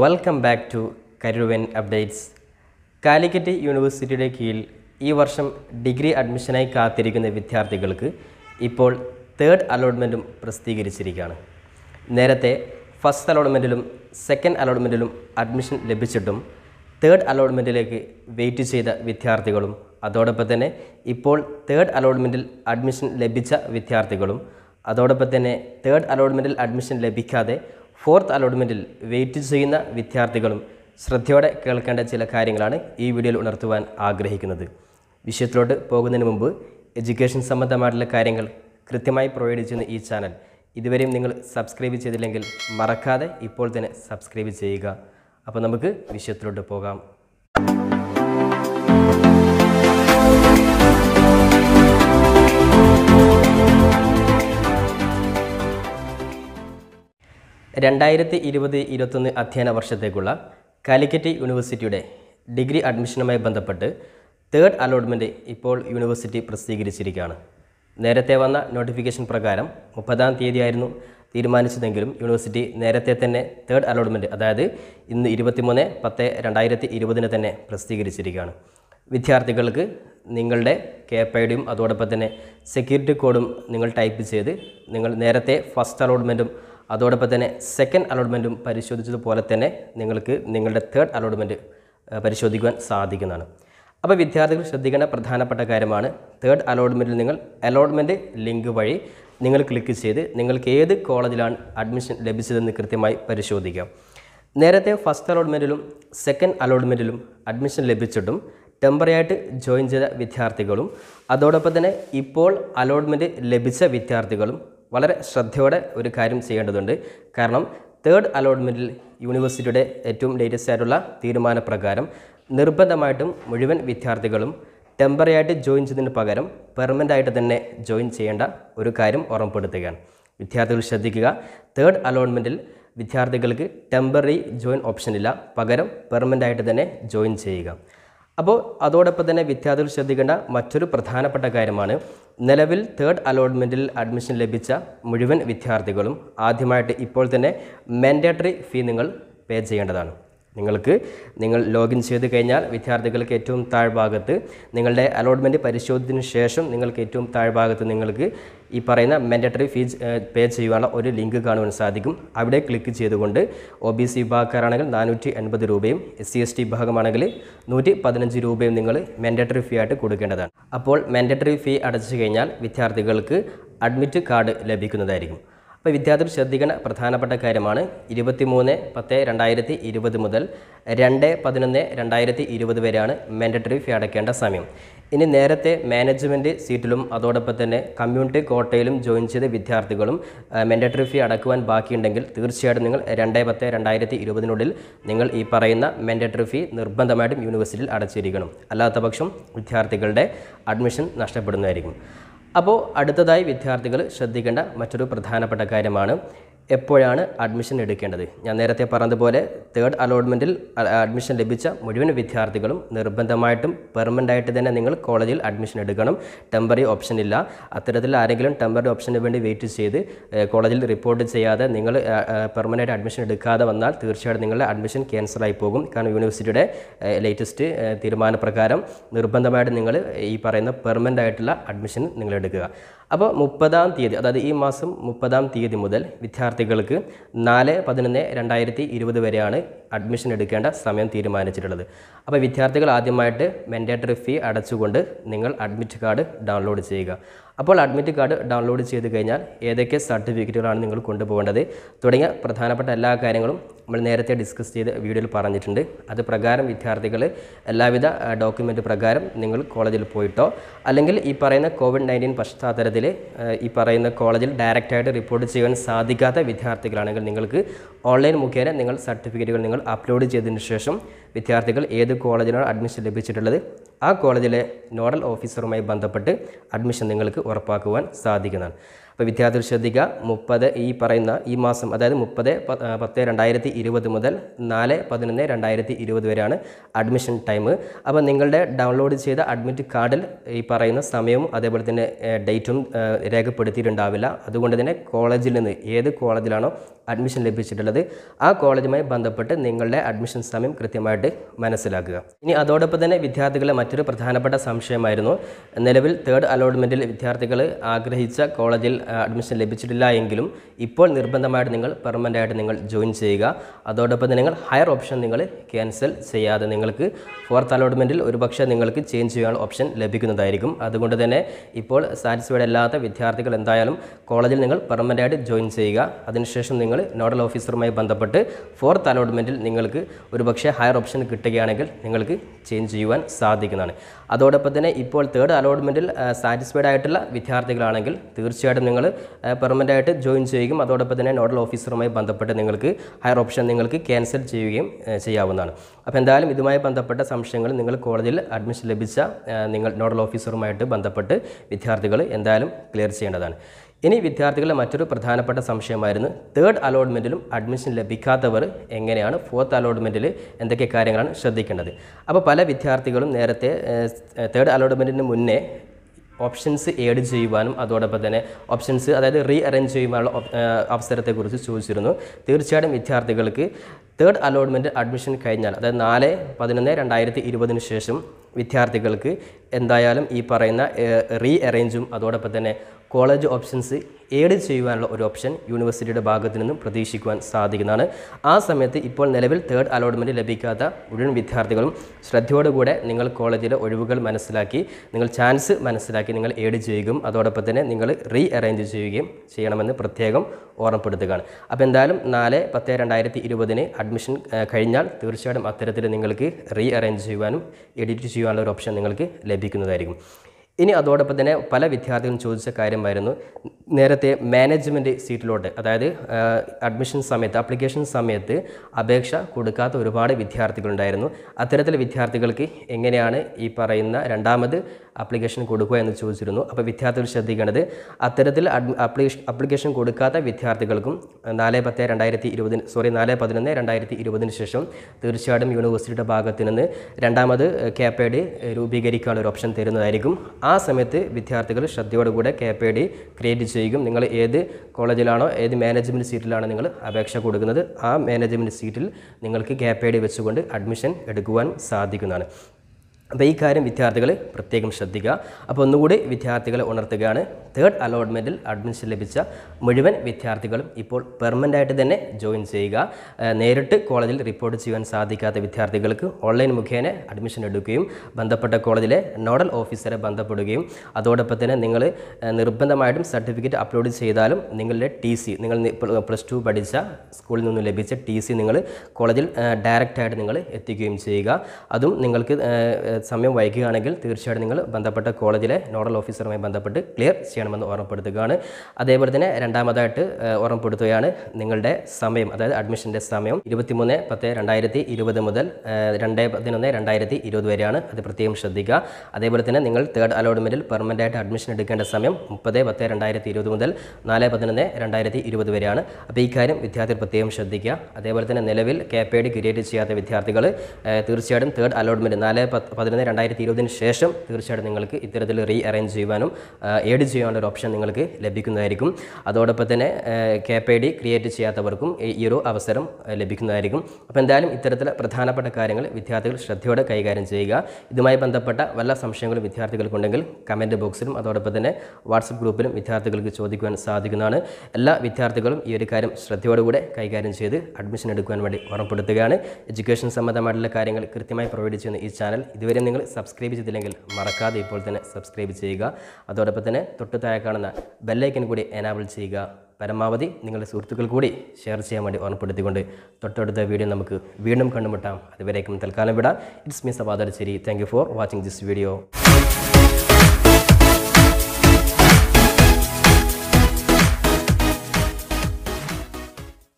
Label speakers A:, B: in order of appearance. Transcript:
A: welcome back to Karuvan updates Calicut യൂണിവേഴ്സിറ്റിയുടെ കീഴിൽ ഈ വർഷം ഡിഗ്രി അഡ്മിഷനായി കാത്തിരിക്കുന്ന വിദ്യാർത്ഥികൾക്ക് ഇപ്പോൾ തേർഡ് അലോട്ട്മെൻറ്റും പ്രസിദ്ധീകരിച്ചിരിക്കുകയാണ് നേരത്തെ ഫസ്റ്റ് അലോട്ട്മെൻറ്റിലും സെക്കൻഡ് അലോട്ട്മെൻറ്റിലും അഡ്മിഷൻ ലഭിച്ചിട്ടും തേർഡ് അലോട്ട്മെൻറ്റിലേക്ക് വെയിറ്റ് ചെയ്ത വിദ്യാർത്ഥികളും അതോടൊപ്പം തന്നെ ഇപ്പോൾ തേർഡ് അലോട്ട്മെൻറ്റിൽ അഡ്മിഷൻ ലഭിച്ച വിദ്യാർത്ഥികളും അതോടൊപ്പം തന്നെ തേർഡ് അലോട്ട്മെൻറ്റിൽ അഡ്മിഷൻ ലഭിക്കാതെ ഫോർത്ത് അലോട്ട്മെൻറ്റിൽ വെയിറ്റ് ചെയ്യുന്ന വിദ്യാർത്ഥികളും ശ്രദ്ധയോടെ കേൾക്കേണ്ട ചില കാര്യങ്ങളാണ് ഈ വീഡിയോയിൽ ഉണർത്തുവാൻ ആഗ്രഹിക്കുന്നത് വിഷയത്തിലോട്ട് പോകുന്നതിന് മുമ്പ് എഡ്യൂക്കേഷൻ സംബന്ധമായിട്ടുള്ള കാര്യങ്ങൾ കൃത്യമായി പ്രൊവൈഡ് ചെയ്യുന്ന ഈ ചാനൽ ഇതുവരെയും നിങ്ങൾ സബ്സ്ക്രൈബ് ചെയ്തില്ലെങ്കിൽ മറക്കാതെ ഇപ്പോൾ തന്നെ സബ്സ്ക്രൈബ് ചെയ്യുക അപ്പോൾ നമുക്ക് വിഷയത്തിലോട്ട് പോകാം രണ്ടായിരത്തി ഇരുപത് ഇരുപത്തൊന്ന് അധ്യയന വർഷത്തേക്കുള്ള കാലിക്കറ്റ് യൂണിവേഴ്സിറ്റിയുടെ ഡിഗ്രി അഡ്മിഷനുമായി ബന്ധപ്പെട്ട് തേർഡ് അലോട്ട്മെൻറ്റ് ഇപ്പോൾ യൂണിവേഴ്സിറ്റി പ്രസിദ്ധീകരിച്ചിരിക്കുകയാണ് നേരത്തെ വന്ന നോട്ടിഫിക്കേഷൻ പ്രകാരം മുപ്പതാം തീയതിയായിരുന്നു തീരുമാനിച്ചതെങ്കിലും യൂണിവേഴ്സിറ്റി നേരത്തെ തന്നെ തേർഡ് അലോട്ട്മെൻറ്റ് അതായത് ഇന്ന് ഇരുപത്തിമൂന്ന് പത്ത് രണ്ടായിരത്തി ഇരുപതിന് തന്നെ പ്രസിദ്ധീകരിച്ചിരിക്കുകയാണ് വിദ്യാർത്ഥികൾക്ക് നിങ്ങളുടെ കെ ഐ ഡിയും അതോടൊപ്പം തന്നെ സെക്യൂരിറ്റി കോഡും നിങ്ങൾ ടൈപ്പ് ചെയ്ത് നിങ്ങൾ നേരത്തെ ഫസ്റ്റ് അലോട്ട്മെൻറ്റും അതോടൊപ്പം തന്നെ സെക്കൻഡ് അലോട്ട്മെൻറ്റും പരിശോധിച്ചതുപോലെ തന്നെ നിങ്ങൾക്ക് നിങ്ങളുടെ തേർഡ് അലോട്ട്മെൻറ്റ് പരിശോധിക്കുവാൻ സാധിക്കുന്നതാണ് അപ്പോൾ വിദ്യാർത്ഥികൾ ശ്രദ്ധിക്കേണ്ട പ്രധാനപ്പെട്ട കാര്യമാണ് തേർഡ് അലോട്ട്മെൻറ്റിൽ നിങ്ങൾ അലോട്ട്മെൻറ്റ് ലിങ്ക് വഴി നിങ്ങൾ ക്ലിക്ക് ചെയ്ത് നിങ്ങൾക്ക് ഏത് കോളേജിലാണ് അഡ്മിഷൻ ലഭിച്ചതെന്ന് കൃത്യമായി പരിശോധിക്കാം നേരത്തെ ഫസ്റ്റ് അലോട്ട്മെൻറ്റിലും സെക്കൻഡ് അലോട്ട്മെൻറ്റിലും അഡ്മിഷൻ ലഭിച്ചിട്ടും ടെമ്പററി ആയിട്ട് ജോയിൻ ചെയ്ത വിദ്യാർത്ഥികളും അതോടൊപ്പം തന്നെ ഇപ്പോൾ അലോട്ട്മെൻറ്റ് ലഭിച്ച വിദ്യാർത്ഥികളും വളരെ ശ്രദ്ധയോടെ ഒരു കാര്യം ചെയ്യേണ്ടതുണ്ട് കാരണം തേർഡ് അലോട്ട്മെൻറ്റിൽ യൂണിവേഴ്സിറ്റിയുടെ ഏറ്റവും ലേറ്റസ്റ്റ് ആയിട്ടുള്ള തീരുമാനപ്രകാരം നിർബന്ധമായിട്ടും മുഴുവൻ വിദ്യാർത്ഥികളും ടെമ്പററി ആയിട്ട് ജോയിൻ ചെയ്തതിന് പകരം പെർമനൻ്റ് ആയിട്ട് തന്നെ ജോയിൻ ചെയ്യേണ്ട ഒരു കാര്യം ഓർമ്മപ്പെടുത്തുകയാണ് വിദ്യാർത്ഥികൾ ശ്രദ്ധിക്കുക തേർഡ് അലോട്ട്മെൻറ്റിൽ വിദ്യാർത്ഥികൾക്ക് ടെമ്പററി ജോയിൻ ഓപ്ഷൻ ഇല്ല പകരം പെർമനൻ്റ് ആയിട്ട് തന്നെ ജോയിൻ ചെയ്യുക അപ്പോൾ അതോടൊപ്പം തന്നെ വിദ്യാർത്ഥികൾ ശ്രദ്ധിക്കേണ്ട മറ്റൊരു പ്രധാനപ്പെട്ട കാര്യമാണ് നിലവിൽ തേർഡ് അലോട്ട്മെൻറ്റിൽ അഡ്മിഷൻ ലഭിച്ച മുഴുവൻ വിദ്യാർത്ഥികളും ആദ്യമായിട്ട് ഇപ്പോൾ തന്നെ മാൻഡേറ്ററി ഫീ നിങ്ങൾ പേ ചെയ്യേണ്ടതാണ് നിങ്ങൾക്ക് നിങ്ങൾ ലോഗിൻ ചെയ്ത് കഴിഞ്ഞാൽ വിദ്യാർത്ഥികൾക്ക് ഏറ്റവും താഴ്ഭാഗത്ത് നിങ്ങളുടെ അലോട്ട്മെൻറ്റ് പരിശോധിച്ചതിന് ശേഷം നിങ്ങൾക്ക് ഏറ്റവും താഴ്ഭാഗത്ത് നിങ്ങൾക്ക് ഈ പറയുന്ന മെൻഡറ്ററി ഫീസ് പേ ചെയ്യുവാനുള്ള ഒരു ലിങ്ക് കാണുവാൻ സാധിക്കും അവിടെ ക്ലിക്ക് ചെയ്തുകൊണ്ട് ഒ ബി സി വിഭാഗക്കാരാണെങ്കിൽ നാനൂറ്റി എൺപത് രൂപയും എസ് സി എസ് ടി വിഭാഗമാണെങ്കിൽ നൂറ്റി പതിനഞ്ച് രൂപയും നിങ്ങൾ മെൻഡറ്ററി ഫീ ആയിട്ട് കൊടുക്കേണ്ടതാണ് അപ്പോൾ മെൻഡറ്ററി ഫീ അടച്ചു കഴിഞ്ഞാൽ വിദ്യാർത്ഥികൾക്ക് അഡ്മിറ്റ് കാർഡ് ലഭിക്കുന്നതായിരിക്കും അപ്പോൾ വിദ്യാർത്ഥികൾ ശ്രദ്ധിക്കേണ്ട പ്രധാനപ്പെട്ട കാര്യമാണ് ഇരുപത്തി മൂന്ന് പത്ത് രണ്ടായിരത്തി ഇരുപത് മുതൽ രണ്ട് പതിനൊന്ന് രണ്ടായിരത്തി ഇരുപത് വരെയാണ് മാൻഡറ്ററി ഫീ അടയ്ക്കേണ്ട സമയം ഇനി നേരത്തെ മാനേജ്മെൻറ്റ് സീറ്റിലും അതോടൊപ്പം തന്നെ കമ്മ്യൂണിറ്റി കോട്ടയിലും ജോയിൻ ചെയ്ത വിദ്യാർത്ഥികളും മെൻഡറ്ററി ഫീ അടക്കുവാൻ ബാക്കിയുണ്ടെങ്കിൽ തീർച്ചയായിട്ടും നിങ്ങൾ രണ്ട് പത്ത് രണ്ടായിരത്തി ഇരുപതിനുള്ളിൽ നിങ്ങൾ ഈ പറയുന്ന മെൻഡറ്ററി ഫീ നിർബന്ധമായിട്ടും യൂണിവേഴ്സിറ്റിയിൽ അടച്ചിരിക്കണം അല്ലാത്ത വിദ്യാർത്ഥികളുടെ അഡ്മിഷൻ നഷ്ടപ്പെടുന്നതായിരിക്കും അപ്പോൾ അടുത്തതായി വിദ്യാർത്ഥികൾ ശ്രദ്ധിക്കേണ്ട മറ്റൊരു പ്രധാനപ്പെട്ട കാര്യമാണ് എപ്പോഴാണ് അഡ്മിഷൻ എടുക്കേണ്ടത് ഞാൻ നേരത്തെ പറഞ്ഞതുപോലെ തേർഡ് അലോട്ട്മെൻറ്റിൽ അഡ്മിഷൻ ലഭിച്ച മുഴുവൻ വിദ്യാർത്ഥികളും നിർബന്ധമായിട്ടും പെർമനൻ്റ് ആയിട്ട് തന്നെ നിങ്ങൾ കോളേജിൽ അഡ്മിഷൻ എടുക്കണം ടെമ്പററി ഓപ്ഷൻ ഇല്ല അത്തരത്തിൽ ആരെങ്കിലും ടെമ്പററി ഓപ്ഷന് വേണ്ടി വെയിറ്റ് ചെയ്ത് കോളേജിൽ റിപ്പോർട്ട് ചെയ്യാതെ നിങ്ങൾ പെർമനൻ്റ് അഡ്മിഷൻ എടുക്കാതെ വന്നാൽ തീർച്ചയായിട്ടും നിങ്ങളുടെ അഡ്മിഷൻ ക്യാൻസലായി പോകും കാരണം യൂണിവേഴ്സിറ്റിയുടെ ലേറ്റസ്റ്റ് തീരുമാനപ്രകാരം നിർബന്ധമായിട്ട് നിങ്ങൾ ഈ പറയുന്ന പെർമനൻ്റ് ആയിട്ടുള്ള അഡ്മിഷൻ നിങ്ങൾ എടുക്കുക അപ്പോൾ മുപ്പതാം തീയതി അതായത് ഈ മാസം മുപ്പതാം തീയതി മുതൽ വിദ്യാർത്ഥികൾക്ക് നാല് പതിനൊന്ന് രണ്ടായിരത്തി ഇരുപത് വരെയാണ് അഡ്മിഷൻ എടുക്കേണ്ട സമയം തീരുമാനിച്ചിട്ടുള്ളത് അപ്പോൾ വിദ്യാർത്ഥികൾ ആദ്യമായിട്ട് മെൻഡേറ്ററി ഫീ അടച്ചുകൊണ്ട് നിങ്ങൾ അഡ്മിറ്റ് കാർഡ് ഡൗൺലോഡ് ചെയ്യുക അപ്പോൾ അഡ്മിറ്റ് കാർഡ് ഡൗൺലോഡ് ചെയ്ത് കഴിഞ്ഞാൽ ഏതൊക്കെ സർട്ടിഫിക്കറ്റുകളാണ് നിങ്ങൾ കൊണ്ടുപോകേണ്ടത് തുടങ്ങിയ പ്രധാനപ്പെട്ട എല്ലാ കാര്യങ്ങളും നമ്മൾ നേരത്തെ ഡിസ്കസ് ചെയ്ത് വീഡിയോയിൽ പറഞ്ഞിട്ടുണ്ട് അത് പ്രകാരം വിദ്യാർത്ഥികൾ എല്ലാവിധ ഡോക്യുമെൻ്റ് പ്രകാരം നിങ്ങൾ കോളേജിൽ പോയിട്ടോ അല്ലെങ്കിൽ ഈ പറയുന്ന കോവിഡ് നയൻറ്റീൻ പശ്ചാത്തലത്തിൽ ഈ പറയുന്ന കോളേജിൽ ഡയറക്റ്റായിട്ട് റിപ്പോർട്ട് ചെയ്യാൻ സാധിക്കാത്ത വിദ്യാർത്ഥികളാണെങ്കിൽ നിങ്ങൾക്ക് ഓൺലൈൻ മുഖേന നിങ്ങൾ സർട്ടിഫിക്കറ്റുകൾ നിങ്ങൾ അപ്ലോഡ് ചെയ്തതിന് ശേഷം വിദ്യാർത്ഥികൾ ഏത് കോളേജിനാണ് അഡ്മിഷൻ ലഭിച്ചിട്ടുള്ളത് ആ കോളേജിലെ നോഡൽ ഓഫീസറുമായി ബന്ധപ്പെട്ട് അഡ്മിഷൻ നിങ്ങൾക്ക് ഉറപ്പാക്കുവാൻ സാധിക്കുന്നതാണ് അപ്പോൾ വിദ്യാർത്ഥികൾ ശ്രദ്ധിക്കുക മുപ്പത് ഈ പറയുന്ന ഈ മാസം അതായത് മുപ്പത് പത്ത് രണ്ടായിരത്തി ഇരുപത് മുതൽ നാല് പതിനൊന്ന് രണ്ടായിരത്തി ഇരുപത് വരെയാണ് അഡ്മിഷൻ ടൈം അപ്പോൾ നിങ്ങളുടെ ഡൗൺലോഡ് ചെയ്ത അഡ്മിറ്റ് കാർഡിൽ ഈ പറയുന്ന സമയവും അതേപോലെ തന്നെ ഡേറ്റും രേഖപ്പെടുത്തിയിട്ടുണ്ടാവില്ല അതുകൊണ്ട് തന്നെ കോളേജിൽ നിന്ന് ഏത് കോളേജിലാണോ അഡ്മിഷൻ ലഭിച്ചിട്ടുള്ളത് ആ കോളേജുമായി ബന്ധപ്പെട്ട് നിങ്ങളുടെ അഡ്മിഷൻ സമയം കൃത്യമായിട്ട് മനസ്സിലാക്കുക ഇനി അതോടൊപ്പം തന്നെ വിദ്യാർത്ഥികളെ മറ്റൊരു പ്രധാനപ്പെട്ട സംശയമായിരുന്നു നിലവിൽ തേർഡ് അലോട്ട്മെൻറ്റിൽ വിദ്യാർത്ഥികൾ ആഗ്രഹിച്ച കോളേജിൽ അഡ്മിഷൻ ലഭിച്ചിട്ടില്ല എങ്കിലും ഇപ്പോൾ നിർബന്ധമായിട്ട് നിങ്ങൾ പെർമനൻ്റ് ആയിട്ട് നിങ്ങൾ ജോയിൻ ചെയ്യുക അതോടൊപ്പം തന്നെ നിങ്ങൾ ഹയർ ഓപ്ഷൻ നിങ്ങൾ ക്യാൻസൽ ചെയ്യാതെ നിങ്ങൾക്ക് ഫോർത്ത് അലോട്ട്മെൻറ്റിൽ പക്ഷേ നിങ്ങൾക്ക് ചേഞ്ച് ചെയ്യാനുള്ള ഓപ്ഷൻ ലഭിക്കുന്നതായിരിക്കും അതുകൊണ്ട് തന്നെ ഇപ്പോൾ സാറ്റിസ്ഫൈഡ് അല്ലാത്ത വിദ്യാർത്ഥികൾ എന്തായാലും കോളേജിൽ നിങ്ങൾ പെർമനൻ്റായിട്ട് ജോയിൻ ചെയ്യുക അതിനുശേഷം നിങ്ങൾ നോഡൽ ഓഫീസറുമായി ബന്ധപ്പെട്ട് ഫോർത്ത് അലോട്ട്മെൻറ്റിൽ നിങ്ങൾക്ക് ഒരുപക്ഷെ ഹയർ ഓപ്ഷൻ കിട്ടുകയാണെങ്കിൽ നിങ്ങൾക്ക് ചേഞ്ച് ചെയ്യുവാൻ സാധിക്കുന്നതാണ് അതോടൊപ്പം തന്നെ ഇപ്പോൾ തേർഡ് അലോട്ട്മെൻറ്റിൽ സാറ്റിസ്ഫൈഡ് ആയിട്ടുള്ള വിദ്യാർത്ഥികളാണെങ്കിൽ തീർച്ചയായിട്ടും നിങ്ങൾ പെർമനൻ്റ് ആയിട്ട് ജോയിൻ ചെയ്യുകയും അതോടൊപ്പം തന്നെ നോഡൽ ഓഫീസറുമായി ബന്ധപ്പെട്ട് നിങ്ങൾക്ക് ഹയർ ഓപ്ഷൻ നിങ്ങൾക്ക് ക്യാൻസൽ ചെയ്യുകയും ചെയ്യാവുന്നതാണ് അപ്പോൾ എന്തായാലും ഇതുമായി ബന്ധപ്പെട്ട സംശയങ്ങൾ നിങ്ങൾ കോളേജിൽ അഡ്മിഷൻ ലഭിച്ച നിങ്ങൾ നോഡൽ ഓഫീസറുമായിട്ട് ബന്ധപ്പെട്ട് വിദ്യാർത്ഥികൾ എന്തായാലും ക്ലിയർ ചെയ്യേണ്ടതാണ് ഇനി വിദ്യാർത്ഥികളുടെ മറ്റൊരു പ്രധാനപ്പെട്ട സംശയമായിരുന്നു തേർഡ് അലോട്ട്മെൻറ്റിലും അഡ്മിഷൻ ലഭിക്കാത്തവർ എങ്ങനെയാണ് ഫോർത്ത് അലോട്ട്മെൻറ്റിൽ എന്തൊക്കെ കാര്യങ്ങളാണ് ശ്രദ്ധിക്കേണ്ടത് അപ്പോൾ പല വിദ്യാർത്ഥികളും നേരത്തെ തേർഡ് അലോട്ട്മെൻറ്റിന് മുന്നേ ഓപ്ഷൻസ് ഏഡ് ചെയ്യുവാനും അതോടൊപ്പം തന്നെ ഓപ്ഷൻസ് അതായത് റീ അറേഞ്ച് ചെയ്യുവാനുള്ള അവസരത്തെക്കുറിച്ച് ചോദിച്ചിരുന്നു തീർച്ചയായിട്ടും വിദ്യാർത്ഥികൾക്ക് തേർഡ് അലോട്ട്മെൻറ്റ് അഡ്മിഷൻ കഴിഞ്ഞാൽ അതായത് നാല് പതിനൊന്ന് രണ്ടായിരത്തി ഇരുപതിന് ശേഷം വിദ്യാർത്ഥികൾക്ക് എന്തായാലും ഈ പറയുന്ന റീ അറേഞ്ചും അതോടൊപ്പം തന്നെ കോളേജ് ഓപ്ഷൻസ് ഏഡ് ചെയ്യുവാനുള്ള ഒരു ഓപ്ഷൻ യൂണിവേഴ്സിറ്റിയുടെ ഭാഗത്തു നിന്നും പ്രതീക്ഷിക്കുവാൻ സാധിക്കുന്നതാണ് ആ സമയത്ത് ഇപ്പോൾ നിലവിൽ തേർഡ് അലോട്ട്മെൻറ്റ് ലഭിക്കാത്ത മുഴുവൻ വിദ്യാർത്ഥികളും ശ്രദ്ധയോടുകൂടെ നിങ്ങൾ കോളേജിലെ ഒഴിവുകൾ മനസ്സിലാക്കി നിങ്ങൾ ചാൻസ് മനസ്സിലാക്കി നിങ്ങൾ ഏഡ് ചെയ്യുകയും അതോടൊപ്പം തന്നെ നിങ്ങൾ റീ അറേഞ്ച് ചെയ്യുകയും ചെയ്യണമെന്ന് പ്രത്യേകം ഓർമ്മപ്പെടുത്തുകയാണ് അപ്പോൾ എന്തായാലും നാല് പത്ത് രണ്ടായിരത്തി ഇരുപതിന് അഡ്മിഷൻ കഴിഞ്ഞാൽ തീർച്ചയായിട്ടും അത്തരത്തിൽ നിങ്ങൾക്ക് റീ അറേഞ്ച് ചെയ്യുവാനും എഡിറ്റ് ചെയ്യുവാനുള്ള ഒരു ഓപ്ഷൻ നിങ്ങൾക്ക് ലഭിക്കുന്നതായിരിക്കും ഇനി അതോടൊപ്പം തന്നെ പല വിദ്യാർത്ഥികളും ചോദിച്ച കാര്യമായിരുന്നു നേരത്തെ മാനേജ്മെൻറ്റ് സീറ്റിലോട്ട് അതായത് അഡ്മിഷൻ സമയത്ത് അപ്ലിക്കേഷൻ സമയത്ത് അപേക്ഷ കൊടുക്കാത്ത ഒരുപാട് വിദ്യാർത്ഥികളുണ്ടായിരുന്നു അത്തരത്തിലെ വിദ്യാർത്ഥികൾക്ക് എങ്ങനെയാണ് ഈ പറയുന്ന രണ്ടാമത് അപ്ലിക്കേഷൻ കൊടുക്കുക എന്ന് ചോദിച്ചിരുന്നു അപ്പോൾ വിദ്യാർത്ഥികൾ ശ്രദ്ധിക്കേണ്ടത് അത്തരത്തിൽ അപ്ലിക്കേഷൻ അപ്ലിക്കേഷൻ കൊടുക്കാത്ത വിദ്യാർത്ഥികൾക്കും നാല് പത്ത് രണ്ടായിരത്തി ഇരുപതിന് സോറി നാല് പതിനൊന്ന് രണ്ടായിരത്തി ഇരുപതിന് ശേഷം തീർച്ചയായിട്ടും യൂണിവേഴ്സിറ്റിയുടെ ഭാഗത്തു നിന്ന് രണ്ടാമത് ഡി രൂപീകരിക്കാനുള്ള ഒരു ഓപ്ഷൻ തരുന്നതായിരിക്കും ആ സമയത്ത് വിദ്യാർത്ഥികൾ ശ്രദ്ധയോടുകൂടെ ഡി ക്രിയേറ്റ് ചെയ്യും നിങ്ങൾ ഏത് കോളേജിലാണോ ഏത് മാനേജ്മെൻറ്റ് സീറ്റിലാണോ നിങ്ങൾ അപേക്ഷ കൊടുക്കുന്നത് ആ മാനേജ്മെൻറ്റ് സീറ്റിൽ നിങ്ങൾക്ക് ഡി വെച്ചുകൊണ്ട് അഡ്മിഷൻ എടുക്കുവാൻ സാധിക്കുന്നതാണ് അപ്പോൾ ഈ കാര്യം വിദ്യാർത്ഥികൾ പ്രത്യേകം ശ്രദ്ധിക്കുക അപ്പോൾ ഒന്നുകൂടി വിദ്യാർത്ഥികളെ ഉണർത്തുകയാണ് തേർഡ് അലോട്ട്മെൻറ്റിൽ അഡ്മിഷൻ ലഭിച്ച മുഴുവൻ വിദ്യാർത്ഥികളും ഇപ്പോൾ പെർമനൻ്റ് ആയിട്ട് തന്നെ ജോയിൻ ചെയ്യുക നേരിട്ട് കോളേജിൽ റിപ്പോർട്ട് ചെയ്യാൻ സാധിക്കാത്ത വിദ്യാർത്ഥികൾക്ക് ഓൺലൈൻ മുഖേന അഡ്മിഷൻ എടുക്കുകയും ബന്ധപ്പെട്ട കോളേജിലെ നോഡൽ ഓഫീസറെ ബന്ധപ്പെടുകയും അതോടൊപ്പം തന്നെ നിങ്ങൾ നിർബന്ധമായിട്ടും സർട്ടിഫിക്കറ്റ് അപ്ലോഡ് ചെയ്താലും നിങ്ങളുടെ ടി സി നിങ്ങൾ പ്ലസ് ടു പഠിച്ച സ്കൂളിൽ നിന്ന് ലഭിച്ച ടി സി നിങ്ങൾ കോളേജിൽ ഡയറക്റ്റായിട്ട് നിങ്ങൾ എത്തിക്കുകയും ചെയ്യുക അതും നിങ്ങൾക്ക് സമയം വൈകുകയാണെങ്കിൽ തീർച്ചയായിട്ടും നിങ്ങൾ ബന്ധപ്പെട്ട കോളേജിലെ നോഡൽ ഓഫീസറുമായി ബന്ധപ്പെട്ട് ക്ലിയർ ചെയ്യണമെന്ന് ഓർമ്മപ്പെടുത്തുകയാണ് അതേപോലെ തന്നെ രണ്ടാമതായിട്ട് ഓർമ്മപ്പെടുത്തുകയാണ് നിങ്ങളുടെ സമയം അതായത് അഡ്മിഷൻ്റെ സമയം ഇരുപത്തിമൂന്ന് പത്ത് രണ്ടായിരത്തി ഇരുപത് മുതൽ രണ്ട് പതിനൊന്ന് രണ്ടായിരത്തി ഇരുപത് വരെയാണ് അത് പ്രത്യേകം ശ്രദ്ധിക്കുക അതേപോലെ തന്നെ നിങ്ങൾ തേർഡ് അലോട്ട്മെൻറ്റിൽ പെർമനൻ്റ് ആയിട്ട് അഡ്മിഷൻ എടുക്കേണ്ട സമയം മുപ്പത് പത്ത് രണ്ടായിരത്തി ഇരുപത് മുതൽ നാല് പതിനൊന്ന് രണ്ടായിരത്തി ഇരുപത് വരെയാണ് അപ്പോൾ ഈ കാര്യം വിദ്യാർത്ഥികൾ പ്രത്യേകം ശ്രദ്ധിക്കുക അതേപോലെ തന്നെ നിലവിൽ K P I D create ചെയ്യാത്ത വിദ്യാർത്ഥികൾ തീർച്ചയായിട്ടും തേർഡ് അലോട്ട്മെൻറ്റ് നാല് പത്ത് വരുന്നത് രണ്ടായിരത്തി ഇരുപതിന് ശേഷം തീർച്ചയായിട്ടും നിങ്ങൾക്ക് ഇത്തരത്തിൽ റീ അറേഞ്ച് ചെയ്യുവാനും ഏഡ് ചെയ്യാനുള്ള ഒരു ഓപ്ഷൻ നിങ്ങൾക്ക് ലഭിക്കുന്നതായിരിക്കും അതോടൊപ്പം തന്നെ കെ പി ഡി ക്രിയേറ്റ് ചെയ്യാത്തവർക്കും ഈ ഒരു അവസരം ലഭിക്കുന്നതായിരിക്കും അപ്പോൾ എന്തായാലും ഇത്തരത്തിലെ പ്രധാനപ്പെട്ട കാര്യങ്ങൾ വിദ്യാർത്ഥികൾ ശ്രദ്ധയോടെ കൈകാര്യം ചെയ്യുക ഇതുമായി ബന്ധപ്പെട്ട വല്ല സംശയങ്ങളും വിദ്യാർത്ഥികൾക്കുണ്ടെങ്കിൽ കമൻറ്റ് ബോക്സിലും അതോടൊപ്പം തന്നെ വാട്സപ്പ് ഗ്രൂപ്പിലും വിദ്യാർത്ഥികൾക്ക് ചോദിക്കുവാൻ സാധിക്കുന്നതാണ് എല്ലാ വിദ്യാർത്ഥികളും ഈ ഒരു കാര്യം ശ്രദ്ധയോടുകൂടെ കൈകാര്യം ചെയ്ത് അഡ്മിഷൻ എടുക്കുവാൻ വേണ്ടി ഓർമ്മപ്പെടുത്തുകയാണ് എഡ്യൂക്കേഷൻ സംബന്ധമായിട്ടുള്ള കാര്യങ്ങൾ കൃത്യമായി പ്രൊവൈഡ് ചെയ്യുന്ന ഈ ചാനൽ ഇതുവരെ ഇതുവരെ നിങ്ങൾ സബ്സ്ക്രൈബ് ചെയ്തില്ലെങ്കിൽ മറക്കാതെ ഇപ്പോൾ തന്നെ സബ്സ്ക്രൈബ് ചെയ്യുക അതോടൊപ്പം തന്നെ തൊട്ട് താഴെ കാണുന്ന ബെല്ലൈക്കൻ കൂടി എനാബിൾ ചെയ്യുക പരമാവധി നിങ്ങളുടെ സുഹൃത്തുക്കൾ കൂടി ഷെയർ ചെയ്യാൻ വേണ്ടി ഓർമ്മപ്പെടുത്തിക്കൊണ്ട് തൊട്ടടുത്ത വീഡിയോ നമുക്ക് വീണ്ടും കണ്ടുമുട്ടാം അതുവരേക്കും തൽക്കാലം വിടാം ഇറ്റ്സ് മീ അബാദർ ചെരി thank for watching this video